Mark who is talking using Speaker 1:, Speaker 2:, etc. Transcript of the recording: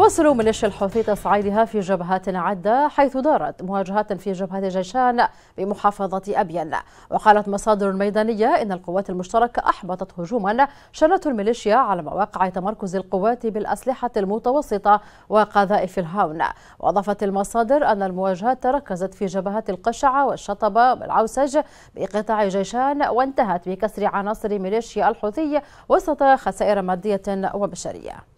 Speaker 1: وصل ميليشيا الحوثي تصعيدها في جبهات عدة حيث دارت مواجهات في جبهة جيشان بمحافظة أبين وقالت مصادر ميدانية إن القوات المشتركة أحبطت هجوما شنته الميليشيا على مواقع تمركز القوات بالأسلحة المتوسطة وقذائف الهاون وأضافت المصادر أن المواجهات تركزت في جبهات القشعة والشطبة والعوسج بقطاع جيشان وانتهت بكسر عناصر ميليشيا الحوثي وسط خسائر مادية وبشرية